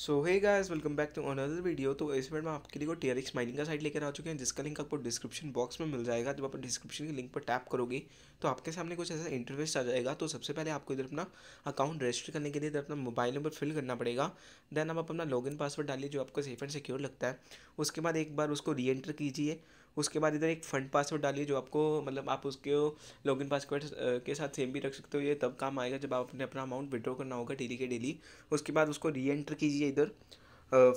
so hey guys welcome back to another video तो इस video में आपके लिए टी आर एक्स माइनिंग का साइट लेकर आ चुके हैं जिसका लिंक आपको डिस्क्रिप्शन बॉक्स में मिल जाएगा जब आप डिस्क्रिप्शन के लिंक पर टैप करोगे तो आपके सामने कुछ ऐसा इंटरफेस आ जाएगा तो सबसे पहले आपको इधर अपना अकाउंट रजिस्टर करने के लिए इधर अपना मोबाइल नंबर फिल करना पड़ेगा देन आप अपना इन पासवर्ड डालिए जो आपको सेफ एंड सिक्योर लगता है उसके बाद एक बार उसको री एंटर कीजिए उसके बाद इधर एक फंड पासवर्ड डालिए जो आपको मतलब आप उसके लॉगिन पासवर्ड के साथ सेम भी रख सकते हो ये तब काम आएगा जब आपने अपना अमाउंट विड्रॉ करना होगा डेली के डेली उसके बाद उसको री एंटर कीजिए इधर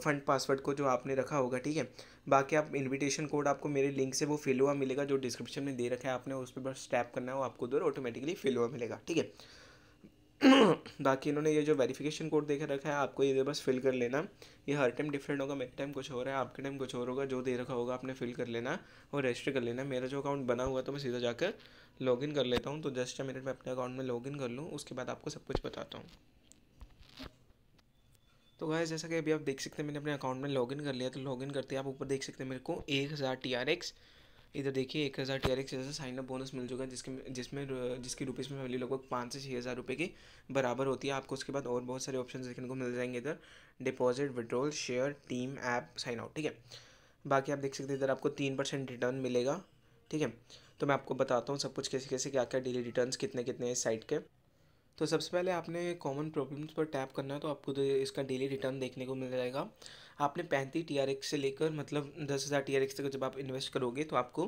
फंड पासवर्ड को जो आपने रखा होगा ठीक है बाकी आप इनविटेशन कोड आपको मेरे लिंक से वो फिल हुआ मिलेगा जो डिस्क्रिप्शन में दे रखा है आपने उस पर बस टैप करना है वो आपको उधर ऑटोमेटिकली फिल हुआ मिलेगा ठीक है बाकी इन्होंने ये जो वेरिफिकेशन कोड देखे रखा है आपको ये बस फिल कर लेना ये हर टाइम डिफरेंट होगा मेरे टाइम कुछ हो रहा है आपके टाइम कुछ और होगा जो दे रखा होगा आपने फिल कर लेना और रजिस्टर कर लेना मेरा जो अकाउंट बना हुआ तो मैं सीधा जाकर लॉगिन कर लेता हूँ तो जस्ट मिनट में अपने अकाउंट में लॉगिन कर लूँ उसके बाद आपको सब कुछ बताता हूँ तो गाय जैसा कि अभी आप देख सकते हैं मैंने अपने अकाउंट में लॉगिन कर लिया तो लॉगिन करते आप ऊपर देख सकते हैं मेरे को एक हज़ार टी आर एक्स इधर देखिए एक हज़ार टी आर एक्स जैसा साइन अप बोनस मिल चुका है जिसके जिसमें जिसकी रुपीज़ में वैल्यू लगभग पाँच से छः हज़ार रुपये की बराबर होती है आपको उसके बाद और बहुत सारे ऑप्शन देखने को मिल जाएंगे इधर deposit withdrawal share team app sign out ठीक है बाकी आप देख सकते हैं इधर आपको तीन परसेंट रिटर्न मिलेगा ठीक है तो मैं आपको बताता हूँ सब कुछ कैसे कैसे क्या क्या डेली रिटर्न कितने कितने हैं इस साइट के तो सबसे पहले आपने कॉमन प्रॉब्लम्स पर टैप करना है तो आपको इसका डेली रिटर्न देखने को मिल जाएगा आपने पैंतीस टी से लेकर मतलब दस हज़ार टी तक जब आप इन्वेस्ट करोगे तो आपको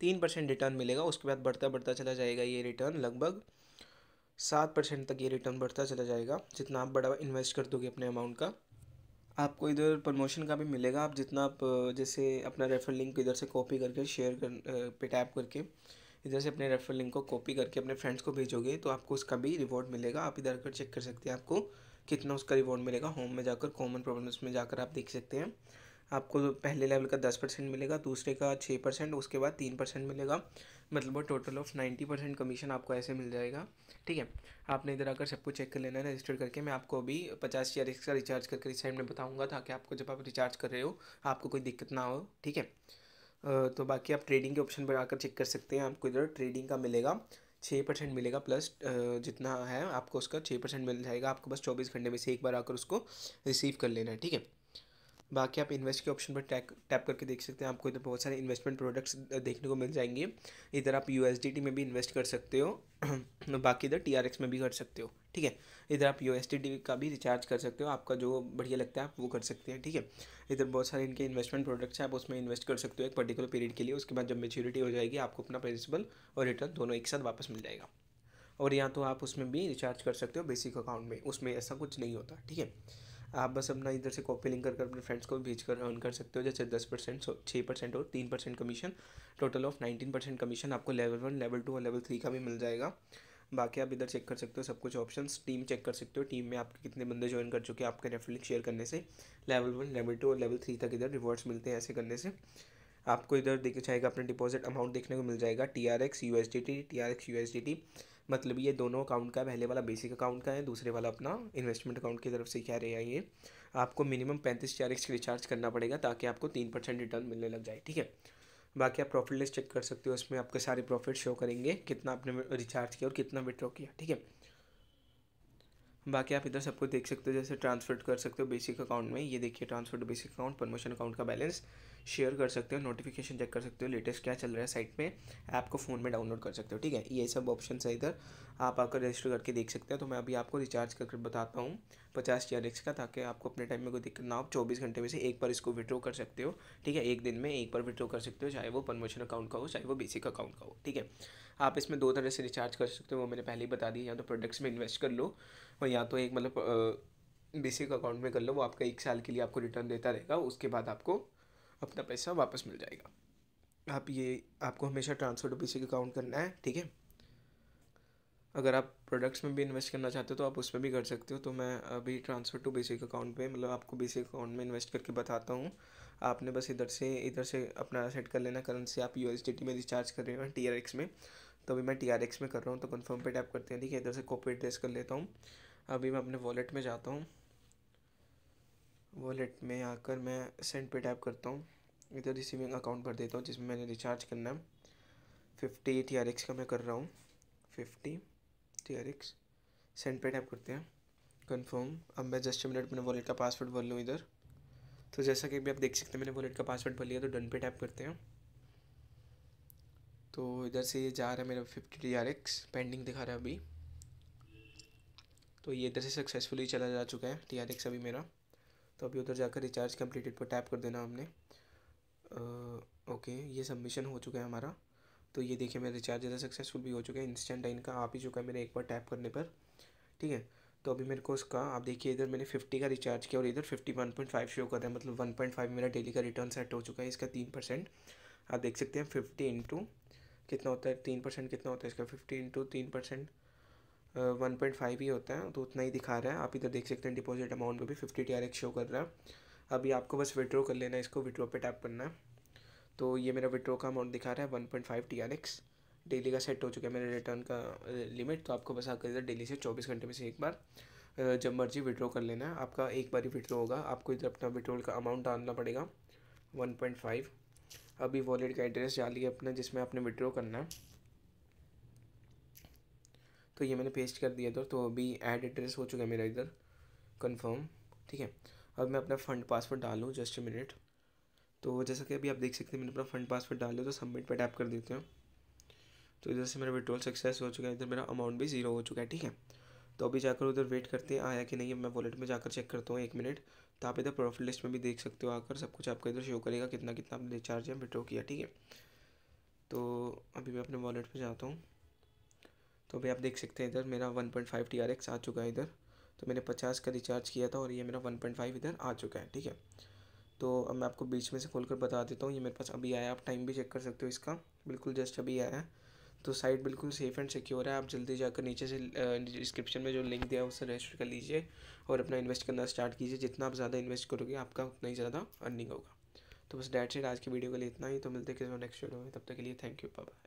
तीन परसेंट रिटर्न मिलेगा उसके बाद बढ़ता बढ़ता चला जाएगा ये रिटर्न लगभग सात परसेंट तक ये रिटर्न बढ़ता चला जाएगा जितना आप बड़ा इन्वेस्ट कर दोगे अपने अमाउंट का आपको इधर प्रमोशन का भी मिलेगा आप जितना आप जैसे अपना रेफर लिंक इधर से कॉपी करके शेयर कर पे टैप करके इधर से अपने रेफर लिंक को कॉपी करके अपने फ्रेंड्स को भेजोगे तो आपको उसका भी रिवॉर्ड मिलेगा आप इधर कर चेक कर सकते हैं आपको कितना उसका रिवॉर्ड मिलेगा होम में जाकर कॉमन प्रॉब्लम्स में जाकर आप देख सकते हैं आपको पहले लेवल का दस परसेंट मिलेगा दूसरे का छः परसेंट उसके बाद तीन परसेंट मिलेगा मतलब total of ninety percent commission आपको ऐसे मिल जाएगा ठीक है आपने इधर आकर सबको चेक कर लेना है रजिस्टर करके मैं आपको अभी पचास हज़ार इसका रिचार्ज करके इस टाइम में बताऊँगा ताकि आपको जब आप रिचार्ज कर रहे हो आपको कोई दिक्कत ना हो ठीक है तो बाकी आप ट्रेडिंग के ऑप्शन पर आकर चेक कर सकते हैं आपको इधर ट्रेडिंग का मिलेगा छः परसेंट मिलेगा प्लस जितना है आपको उसका छः परसेंट मिल जाएगा आपको बस चौबीस घंटे में से एक बार आकर उसको रिसीव कर लेना है ठीक है बाकी आप इन्वेस्ट के ऑप्शन पर टैप टैप करके देख सकते हैं आपको इधर बहुत सारे इन्वेस्टमेंट प्रोडक्ट्स देखने को मिल जाएंगे इधर आप यू में भी इन्वेस्ट कर सकते हो बाकी इधर टी में भी कर सकते हो ठीक है इधर आप यू का भी रिचार्ज कर सकते हो आपका जो बढ़िया लगता है आप वो कर सकते हैं ठीक है इधर बहुत सारे इनके इन्वेस्टमेंट प्रोडक्ट्स हैं आप उसमें इन्वेस्ट कर सकते हो एक पर्टिकुलर पीरियड के लिए उसके बाद जब मेच्योरिटी हो जाएगी आपको अपना प्रिंसिपल और रिटर्न दोनों एक साथ वापस मिल जाएगा और या तो आप उसमें भी रिचार्ज कर सकते हो बेसिक अकाउंट में उसमें ऐसा कुछ नहीं होता ठीक है आप बस अपना इधर से कॉपी लिंक कर अपने फ्रेंड्स को भेज कर अर्न कर सकते हो जैसे दस परसेंट छः परसेंट और तीन percent commission total of nineteen percent commission आपको लेवल वन लेवल टू और लेवल थ्री का भी मिल जाएगा बाकी आप इधर चेक कर सकते हो सब कुछ ऑप्शंस टीम चेक कर सकते हो टीम में आपके कितने बंदे ज्वाइन कर चुके हैं आपके रेफरलिंग शेयर करने से लेवल वन लेवल टू और लेवल थ्री तक इधर रिवॉर्ड्स मिलते हैं ऐसे करने से आपको इधर देखना चाहेगा अपने डिपॉजिट अमाउंट देखने को मिल जाएगा T R X U S D T T R X U S D T मतलब ये दोनों अकाउंट का पहले वाला बेसिक अकाउंट का है दूसरे वाला अपना इन्वेस्टमेंट अकाउंट की तरफ से क्या है ये आपको मिनिमम पैंतीस चार एक्स रिचार्ज करना पड़ेगा ताकि आपको तीन परसेंट रिटर्न मिलने लग जाए ठीक है बाकी आप प्रॉफिट लिस्ट चेक कर सकते हो उसमें आपके सारे प्रॉफिट शो करेंगे कितना आपने रिचार्ज किया और कितना विड्रॉ किया ठीक है बाकी आप इधर सबको देख सकते हो जैसे ट्रांसफर कर सकते हो बेसिक अकाउंट में ये देखिए transfer to basic account promotion account का बैलेंस शेयर कर सकते हो नोटिफिकेशन चेक कर सकते हो लेटेस्ट क्या चल रहा है साइट में ऐप को फ़ोन में डाउनलोड कर सकते हो ठीक है ये सब ऑप्शन है इधर आप आकर रजिस्टर करके देख सकते हो तो मैं अभी आपको रिचार्ज करके बताता हूँ पचास जी का ताकि आपको अपने टाइम में कोई दिक्कत ना हो चौबीस घंटे में से एक बार इसको विड्रॉ कर सकते हो ठीक है एक दिन में एक बार विड्रॉ कर सकते हो चाहे वो प्रमोशन अकाउंट का हो चाहे वो बेसिक अकाउंट का हो ठीक है आप इसमें दो तरह से रिचार्ज कर सकते हो वो मैंने पहले ही बता दी या तो प्रोडक्ट्स में इन्वेस्ट कर लो और या तो एक मतलब बेसिक अकाउंट में कर लो वो आपका एक साल के लिए आपको रिटर्न देता रहेगा उसके बाद आपको अपना पैसा वापस मिल जाएगा आप ये आपको हमेशा ट्रांसफ़र टू बेसिक अकाउंट करना है ठीक है अगर आप प्रोडक्ट्स में भी इन्वेस्ट करना चाहते हो तो आप उसमें भी कर सकते हो तो मैं अभी ट्रांसफ़र टू बेसिक अकाउंट पे मतलब आपको बेसिक अकाउंट में इन्वेस्ट करके बताता हूँ आपने बस इधर से इधर से अपना सेट कर लेना करेंसी आप यू में रिचार्ज कर रहे हो टी में तो अभी मैं टी में कर रहा हूँ तो कन्फर्म पे टैप करते हैं ठीक है इधर से कॉपी एड्रेस कर लेता हूँ अभी मैं अपने वॉलेट में जाता हूँ वॉलेट में आकर मैं सेंड पे टैप करता हूँ इधर रिसीविंग अकाउंट भर देता हूँ जिसमें मैंने रिचार्ज करना है फिफ्टी टी आर एक्स का मैं कर रहा हूँ fifty T R X send पे टैप करते हैं कंफर्म अब मैं जस्ट मिनट अपने वॉलेट का पासवर्ड भर लूँ इधर तो जैसा कि अभी आप देख सकते हैं मैंने वॉलेट का पासवर्ड भर लिया तो डन पे टैप करते हैं तो इधर से ये जा रहा है मेरा fifty T R X pending दिखा रहा है अभी तो ये इधर से सक्सेसफुली चला जा चुका है टी आर एक्स अभी मेरा तो अभी उधर जाकर रिचार्ज कंप्लीटेड पर टैप कर देना हमने ओके ये सबमिशन हो चुका है हमारा तो ये देखिए मेरा रिचार्ज इधर सक्सेसफुल भी हो चुका है इंस्टेंट टाइन का आ ही चुका है मेरे एक बार टैप करने पर ठीक है तो अभी मेरे को उसका आप देखिए इधर मैंने फिफ्टी का रिचार्ज किया और इधर fifty one point five show कर रहा है मतलब वन पॉइंट फाइव मेरा डेली का रिटर्न सेट हो चुका है इसका तीन परसेंट आप देख सकते हैं फिफ्टी इंटू कितना होता है तीन परसेंट कितना होता है इसका फिफ्टी इंटू तीन परसेंट वन पॉइंट फाइव ही होता है तो उतना ही दिखा रहा है आप इधर देख सकते हैं डिपॉजिट अमाउंट में भी fifty T R X show कर रहा है अभी आपको बस विड्रो कर लेना है इसको विड्रॉ पे टैप करना है तो ये मेरा विड्रॉ का अमाउंट दिखा रहा है one point five T R X daily का सेट हो चुका है मेरे रिटर्न का लिमिट तो आपको बस आकर इधर डेली से चौबीस घंटे में से एक बार जब मर्जी विड्रॉ कर लेना है आपका एक बार ही विड्रॉ होगा आपको इधर अपना विड्रोल का अमाउंट डालना पड़ेगा वन पॉइंट फाइव अभी वॉलेट का एड्रेस डालिए अपना जिसमें आपने विड्रॉ करना है तो ये मैंने पेस्ट कर दिया इधर तो अभी ऐड एड्रेस हो चुका है मेरा इधर कंफर्म ठीक है अब मैं अपना फ़ंड पासवर्ड डालूँ जस्ट ए मिनट तो जैसा कि अभी आप देख सकते हैं मैंने अपना फ़ंड पासवर्ड डाल लिया तो सबमिट पर टैप कर देते हैं तो इधर से मेरा विड्रॉल सक्सेस हो चुका है इधर मेरा अमाउंट भी ज़ीरो हो चुका है ठीक है तो अभी जाकर उधर वेट करते हैं आया कि नहीं मैं वॉलेट में जाकर चेक करता हूँ एक मिनट तो आप इधर प्रॉफिट लिस्ट में भी देख सकते हो आकर सब कुछ आपका इधर शो करेगा कितना कितना आपने रिचार्ज है विड्रॉ किया ठीक है तो अभी मैं अपने वॉलेट पर जाता हूँ तो भाई आप देख सकते हैं इधर मेरा 1.5 पॉइंट आ चुका है इधर तो मैंने 50 का रिचार्ज किया था और ये मेरा 1.5 इधर आ चुका है ठीक है तो अब मैं आपको बीच में से खोल कर बता देता हूँ ये मेरे पास अभी आया आप टाइम भी चेक कर सकते हो इसका बिल्कुल जस्ट अभी आया है तो साइट बिल्कुल सेफ़ एंड सिक्योर है आप जल्दी जाकर नीचे से डिस्क्रिप्शन में जो लिंक दिया है उससे रजिस्टर कर लीजिए और अपना इन्वेस्ट करना स्टार्ट कीजिए जितना आप ज़्यादा इन्वेस्ट करोगे आपका उतना ही ज़्यादा अर्निंग होगा तो बस डैट सेट आज की वीडियो के लिए इतना ही तो मिलते हैं किसी नेक्स्ट वीडियो में तब तक के लिए थैंक यू बाय